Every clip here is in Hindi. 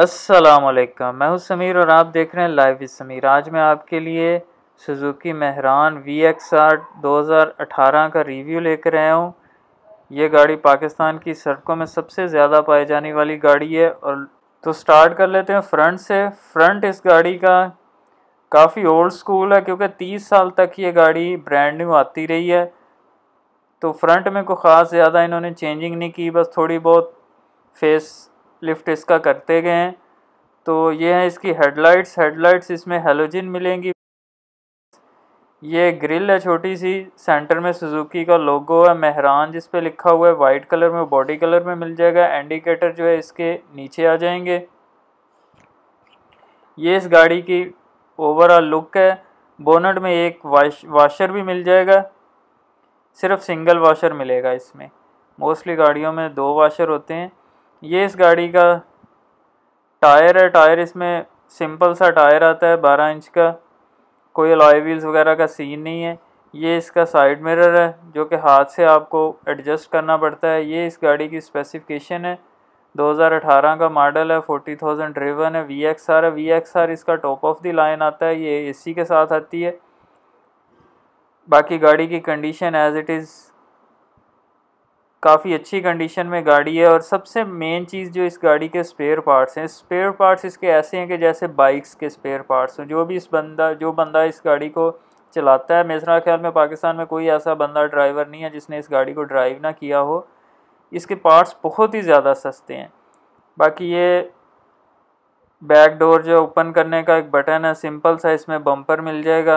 असलकम मैं हूं समीर और आप देख रहे हैं लाइव इस समीर आज मैं आपके लिए Suzuki Mehran V X R दो हज़ार अठारह का रिव्यू लेकर आया हूं ये गाड़ी पाकिस्तान की सड़कों में सबसे ज़्यादा पाई जाने वाली गाड़ी है और तो स्टार्ट कर लेते हैं फ्रंट से फ्रंट इस गाड़ी का काफ़ी ओल्ड स्कूल है क्योंकि तीस साल तक ये गाड़ी ब्रांड न्यू आती रही है तो फ्रंट में कोई ख़ास ज़्यादा इन्होंने चेंजिंग नहीं की बस थोड़ी बहुत फेस लिफ्ट इसका करते गए हैं तो ये है इसकी हेडलाइट्स हेडलाइट्स इसमें हेलोजिन मिलेंगी ये ग्रिल है छोटी सी सेंटर में सुजुकी का लोगो है मेहरान जिस पे लिखा हुआ है वाइट कलर में बॉडी कलर में मिल जाएगा इंडिकेटर जो है इसके नीचे आ जाएंगे ये इस गाड़ी की ओवरऑल लुक है बोनट में एक वाश वाशर भी मिल जाएगा सिर्फ सिंगल वाशर मिलेगा इसमें मोस्टली गाड़ियों में दो वाशर होते हैं ये इस गाड़ी का टायर है टायर इसमें सिंपल सा टायर आता है बारह इंच का कोई अलॉय व्हील्स वगैरह का सीन नहीं है ये इसका साइड मिरर है जो कि हाथ से आपको एडजस्ट करना पड़ता है ये इस गाड़ी की स्पेसिफिकेशन है 2018 का मॉडल है 40,000 ड्रिवन है वी एक्स आर है वी एक्स आर इसका टॉप ऑफ दी लाइन आता है ये एसी के साथ आती है बाकी गाड़ी की कंडीशन एज़ इट इज़ काफ़ी अच्छी कंडीशन में गाड़ी है और सबसे मेन चीज़ जो इस गाड़ी के स्पेयर पार्ट्स हैं स्पेयर पार्ट्स इसके ऐसे हैं कि जैसे बाइक्स के स्पेयर पार्ट्स हों जो भी इस बंदा जो बंदा इस गाड़ी को चलाता है मेरा ख्याल में पाकिस्तान में कोई ऐसा बंदा ड्राइवर नहीं है जिसने इस गाड़ी को ड्राइव ना किया हो इसके पार्ट्स बहुत ही ज़्यादा सस्ते हैं बाकी ये बैक डोर जो ओपन करने का एक बटन है सिंपल सा इसमें बम्पर मिल जाएगा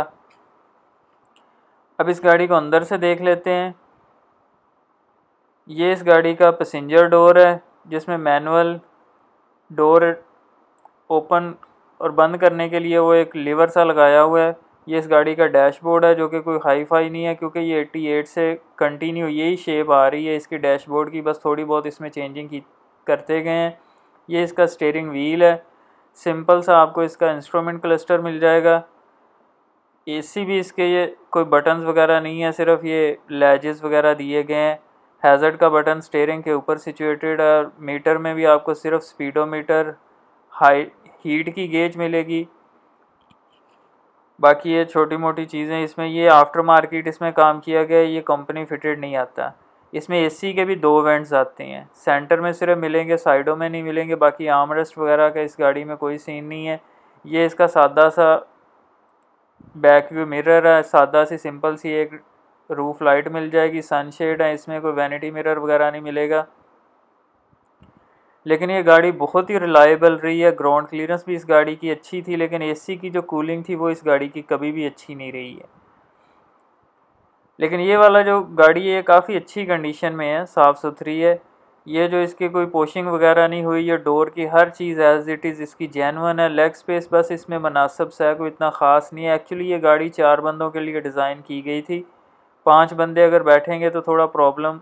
अब इस गाड़ी को अंदर से देख लेते हैं ये इस गाड़ी का पैसेंजर डोर है जिसमें मैनुअल डोर ओपन और बंद करने के लिए वो एक लीवर सा लगाया हुआ है ये इस गाड़ी का डैशबोर्ड है जो कि कोई हाई फाई नहीं है क्योंकि ये 88 से कंटिन्यू यही शेप आ रही है इसकी डैशबोर्ड की बस थोड़ी बहुत इसमें चेंजिंग की करते गए हैं ये इसका स्टेयरिंग व्हील है सिंपल सा आपको इसका इंस्ट्रूमेंट क्लस्टर मिल जाएगा एसी भी इसके ये कोई बटन्स वगैरह नहीं है सिर्फ ये लैजेस वगैरह दिए गए हैं हैज़र्ड का बटन स्टेयरिंग के ऊपर सिचुएटेड है मीटर में भी आपको सिर्फ स्पीडोमीटर हाई हीट की गेज मिलेगी बाकी ये छोटी मोटी चीज़ें इसमें ये आफ्टर मार्केट इसमें काम किया गया ये कंपनी फिटेड नहीं आता इसमें एसी के भी दो वेंट्स आते हैं सेंटर में सिर्फ मिलेंगे साइडों में नहीं मिलेंगे बाकी आमरेस्ट वगैरह का इस गाड़ी में कोई सीन नहीं है ये इसका सादा सा बैक व्यू मिरर है सादा सी सिंपल सी एक रूफ लाइट मिल जाएगी सनशेड है इसमें कोई वैनिटी मिरर वगैरह नहीं मिलेगा लेकिन ये गाड़ी बहुत ही रिलायबल रही है ग्राउंड क्लियरेंस भी इस गाड़ी की अच्छी थी लेकिन एसी की जो कूलिंग थी वो इस गाड़ी की कभी भी अच्छी नहीं रही है लेकिन ये वाला जो गाड़ी है ये काफ़ी अच्छी कंडीशन में है साफ़ सुथरी है ये जो इसकी कोई पोशिंग वगैरह नहीं हुई है डोर की हर चीज़ एज़ इट इज़ इसकी जैनवन है लेग स्पेस बस इसमें मुनासब सा है कोई इतना ख़ास नहीं है एक्चुअली ये गाड़ी चार बंदों के लिए डिज़ाइन की गई थी पांच बंदे अगर बैठेंगे तो थोड़ा प्रॉब्लम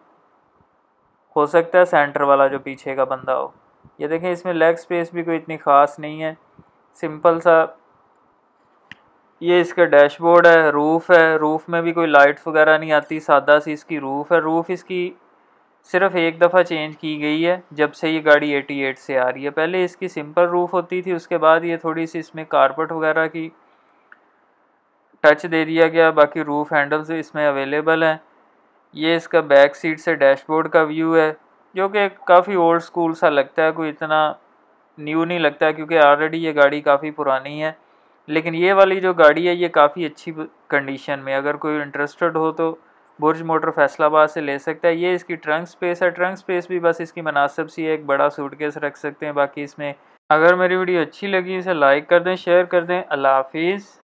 हो सकता है सेंटर वाला जो पीछे का बंदा हो ये देखें इसमें लेग स्पेस भी कोई इतनी ख़ास नहीं है सिंपल सा ये इसका डैशबोर्ड है रूफ़ है रूफ़ में भी कोई लाइट्स वगैरह नहीं आती सादा सी इसकी रूफ़ है रूफ़ इसकी सिर्फ एक दफ़ा चेंज की गई है जब से ये गाड़ी एटी एट से आ रही है पहले इसकी सिंपल रूफ़ होती थी उसके बाद ये थोड़ी सी इसमें कारपेट वगैरह की टच दे दिया गया बाकी रूफ हैंडल्स इसमें अवेलेबल हैं ये इसका बैक सीट से डैशबोर्ड का व्यू है जो कि काफ़ी ओल्ड स्कूल सा लगता है कोई इतना न्यू नहीं लगता क्योंकि ऑलरेडी ये गाड़ी काफ़ी पुरानी है लेकिन ये वाली जो गाड़ी है ये काफ़ी अच्छी कंडीशन में अगर कोई इंटरेस्टेड हो तो बुर्ज मोटर फैसलाबाद से ले सकता है ये इसकी ट्रंक स्पेस है ट्रंक स्पेस भी बस इसकी मुनासिब सी है एक बड़ा सूटकेस रख सकते हैं बाकी इसमें अगर मेरी वीडियो अच्छी लगी इसे लाइक कर दें शेयर कर दें अल्लाह हाफिज़